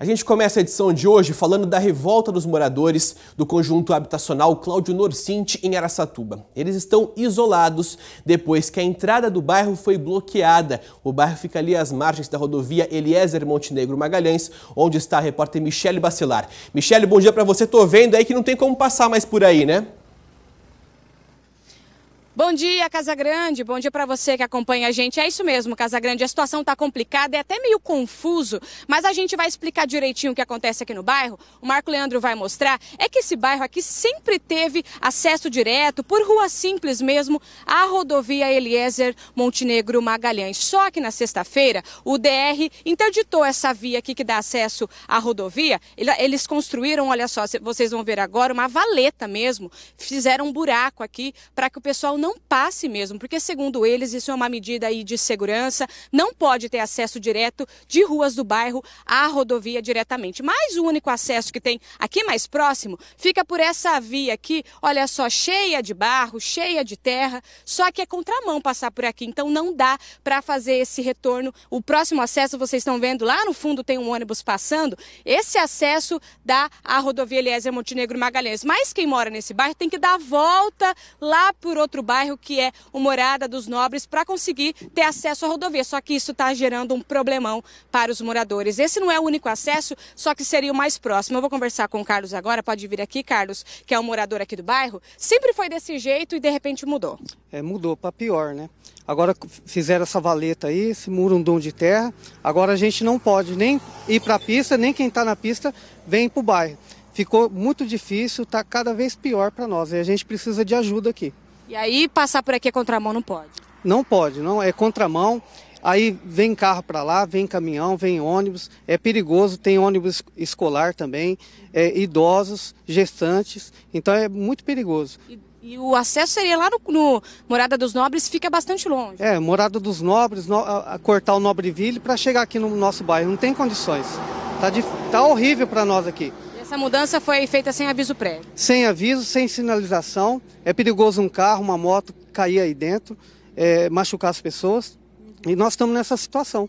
A gente começa a edição de hoje falando da revolta dos moradores do conjunto habitacional Cláudio Norcinte, em Araçatuba. Eles estão isolados depois que a entrada do bairro foi bloqueada. O bairro fica ali às margens da rodovia Eliezer Montenegro Magalhães, onde está a repórter Michele Bacilar. Michele, bom dia para você. Tô vendo aí que não tem como passar mais por aí, né? Bom dia, Casa Grande. Bom dia para você que acompanha a gente. É isso mesmo, Casa Grande. A situação está complicada, é até meio confuso, mas a gente vai explicar direitinho o que acontece aqui no bairro. O Marco Leandro vai mostrar. É que esse bairro aqui sempre teve acesso direto, por rua simples mesmo, à rodovia Eliezer Montenegro Magalhães. Só que na sexta-feira, o DR interditou essa via aqui que dá acesso à rodovia. Eles construíram, olha só, vocês vão ver agora, uma valeta mesmo. Fizeram um buraco aqui para que o pessoal não não passe mesmo, porque segundo eles isso é uma medida aí de segurança, não pode ter acesso direto de ruas do bairro à rodovia diretamente. Mas o único acesso que tem aqui mais próximo fica por essa via aqui, olha só, cheia de barro, cheia de terra, só que é contramão passar por aqui, então não dá para fazer esse retorno. O próximo acesso vocês estão vendo lá no fundo tem um ônibus passando, esse acesso dá à rodovia Eliezer Montenegro Magalhães. Mas quem mora nesse bairro tem que dar a volta lá por outro bairro bairro que é o Morada dos Nobres para conseguir ter acesso à rodovia. Só que isso está gerando um problemão para os moradores. Esse não é o único acesso, só que seria o mais próximo. Eu vou conversar com o Carlos agora, pode vir aqui, Carlos, que é um morador aqui do bairro. Sempre foi desse jeito e de repente mudou. É, mudou para pior, né? Agora fizeram essa valeta aí, esse murundum de terra. Agora a gente não pode nem ir para a pista, nem quem está na pista vem para o bairro. Ficou muito difícil, está cada vez pior para nós e a gente precisa de ajuda aqui. E aí passar por aqui é contramão, não pode? Não pode, não é contramão. Aí vem carro para lá, vem caminhão, vem ônibus, é perigoso, tem ônibus escolar também, é, idosos, gestantes, então é muito perigoso. E, e o acesso seria lá no, no, Morada dos Nobres, fica bastante longe. É, Morada dos Nobres, no, a, a cortar o Nobreville para chegar aqui no nosso bairro, não tem condições. Tá, de, tá horrível para nós aqui. Essa mudança foi feita sem aviso prévio? Sem aviso, sem sinalização. É perigoso um carro, uma moto cair aí dentro, é, machucar as pessoas. E nós estamos nessa situação.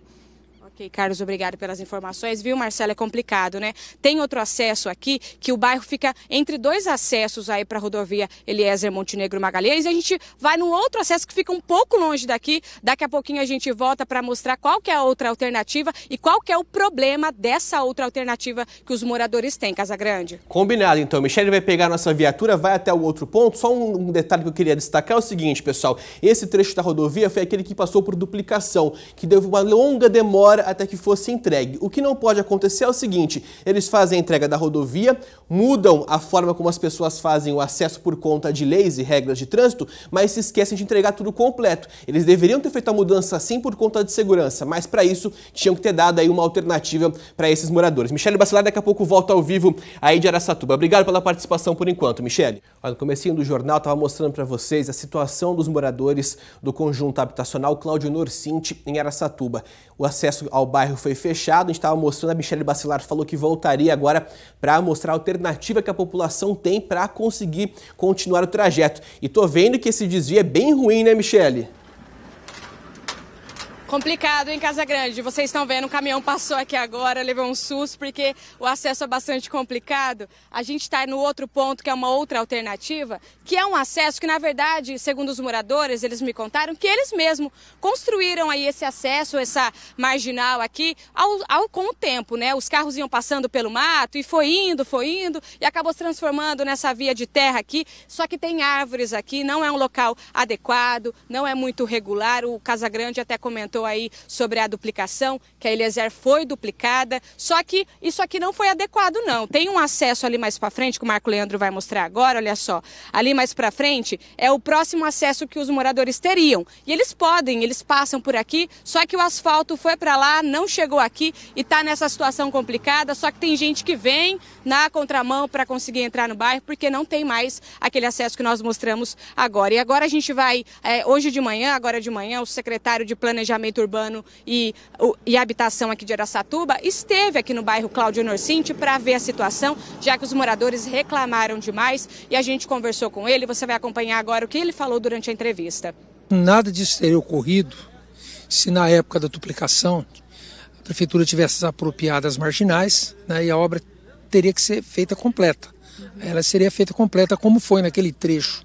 Ok, Carlos, obrigado pelas informações. Viu, Marcelo, é complicado, né? Tem outro acesso aqui, que o bairro fica entre dois acessos aí para a rodovia Eliezer Montenegro Magalhães. E a gente vai num outro acesso que fica um pouco longe daqui. Daqui a pouquinho a gente volta para mostrar qual que é a outra alternativa e qual que é o problema dessa outra alternativa que os moradores têm, Casa Grande. Combinado, então. Michele vai pegar a nossa viatura, vai até o outro ponto. Só um detalhe que eu queria destacar é o seguinte, pessoal. Esse trecho da rodovia foi aquele que passou por duplicação, que deu uma longa demora até que fosse entregue. O que não pode acontecer é o seguinte: eles fazem a entrega da rodovia, mudam a forma como as pessoas fazem o acesso por conta de leis e regras de trânsito, mas se esquecem de entregar tudo completo. Eles deveriam ter feito a mudança assim por conta de segurança, mas para isso tinham que ter dado aí uma alternativa para esses moradores. Michele Bacelar daqui a pouco volta ao vivo aí de Aracatuba. Obrigado pela participação por enquanto, Michele. Olha, no comecinho do jornal estava mostrando para vocês a situação dos moradores do conjunto habitacional Cláudio Norcinte em Aracatuba. O acesso ao ao bairro foi fechado. A gente estava mostrando, a Michelle Bacelar falou que voltaria agora para mostrar a alternativa que a população tem para conseguir continuar o trajeto. E tô vendo que esse desvio é bem ruim, né, Michelle? Complicado em Casa Grande. Vocês estão vendo, um caminhão passou aqui agora, levou um susto, porque o acesso é bastante complicado. A gente está no outro ponto, que é uma outra alternativa, que é um acesso que, na verdade, segundo os moradores, eles me contaram, que eles mesmos construíram aí esse acesso, essa marginal aqui, ao, ao, com o tempo, né? Os carros iam passando pelo mato e foi indo, foi indo, e acabou se transformando nessa via de terra aqui. Só que tem árvores aqui, não é um local adequado, não é muito regular. O Casa Grande até comentou comentou aí sobre a duplicação, que a Eliezer foi duplicada, só que isso aqui não foi adequado não. Tem um acesso ali mais para frente, que o Marco Leandro vai mostrar agora, olha só. Ali mais para frente é o próximo acesso que os moradores teriam. E eles podem, eles passam por aqui, só que o asfalto foi para lá, não chegou aqui e está nessa situação complicada, só que tem gente que vem na contramão para conseguir entrar no bairro, porque não tem mais aquele acesso que nós mostramos agora. E agora a gente vai, é, hoje de manhã, agora de manhã, o secretário de Planejamento planejamento urbano e, e habitação aqui de Araçatuba, esteve aqui no bairro Cláudio Norcinte para ver a situação, já que os moradores reclamaram demais e a gente conversou com ele. Você vai acompanhar agora o que ele falou durante a entrevista. Nada disso teria ocorrido se na época da duplicação a prefeitura tivesse apropriado as marginais né, e a obra teria que ser feita completa. Ela seria feita completa como foi naquele trecho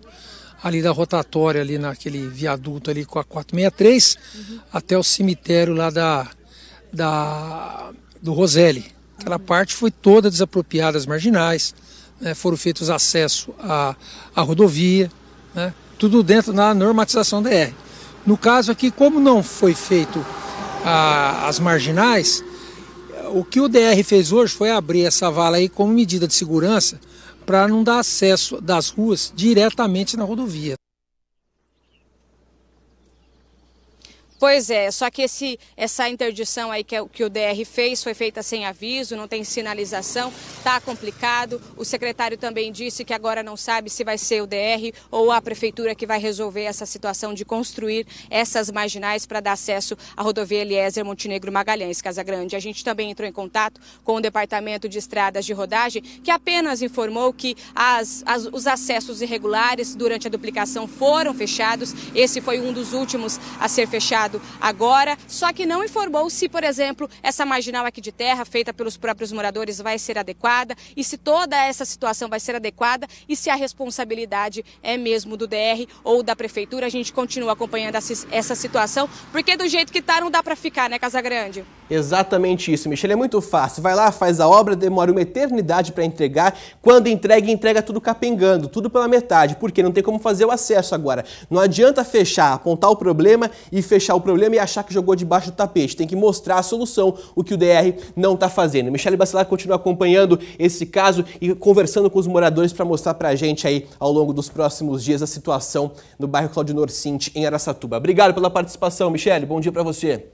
ali da rotatória, ali naquele viaduto ali com a 463, uhum. até o cemitério lá da, da do Roselli. Aquela uhum. parte foi toda desapropriada as marginais, né, foram feitos acesso à, à rodovia, né, tudo dentro da normatização DR. No caso aqui, como não foi feito a, as marginais, o que o DR fez hoje foi abrir essa vala aí como medida de segurança, para não dar acesso das ruas diretamente na rodovia. Pois é, só que esse, essa interdição aí que, é que o DR fez foi feita sem aviso, não tem sinalização, está complicado. O secretário também disse que agora não sabe se vai ser o DR ou a prefeitura que vai resolver essa situação de construir essas marginais para dar acesso à rodovia Eliezer Montenegro Magalhães, Casa Grande. A gente também entrou em contato com o Departamento de Estradas de Rodagem, que apenas informou que as, as, os acessos irregulares durante a duplicação foram fechados. Esse foi um dos últimos a ser fechado Estado agora, só que não informou se, por exemplo, essa marginal aqui de terra feita pelos próprios moradores vai ser adequada e se toda essa situação vai ser adequada e se a responsabilidade é mesmo do DR ou da prefeitura. A gente continua acompanhando essa situação, porque do jeito que está não dá para ficar, né, Casa Grande? Exatamente isso, Michele. É muito fácil. Vai lá, faz a obra, demora uma eternidade para entregar. Quando entrega, entrega tudo capengando, tudo pela metade, porque não tem como fazer o acesso agora. Não adianta fechar, apontar o problema e fechar o problema e achar que jogou debaixo do tapete. Tem que mostrar a solução, o que o DR não está fazendo. Michele Bacelar continua acompanhando esse caso e conversando com os moradores para mostrar para a gente aí ao longo dos próximos dias a situação no bairro Cláudio Norcinte, em Araçatuba. Obrigado pela participação, Michele. Bom dia para você.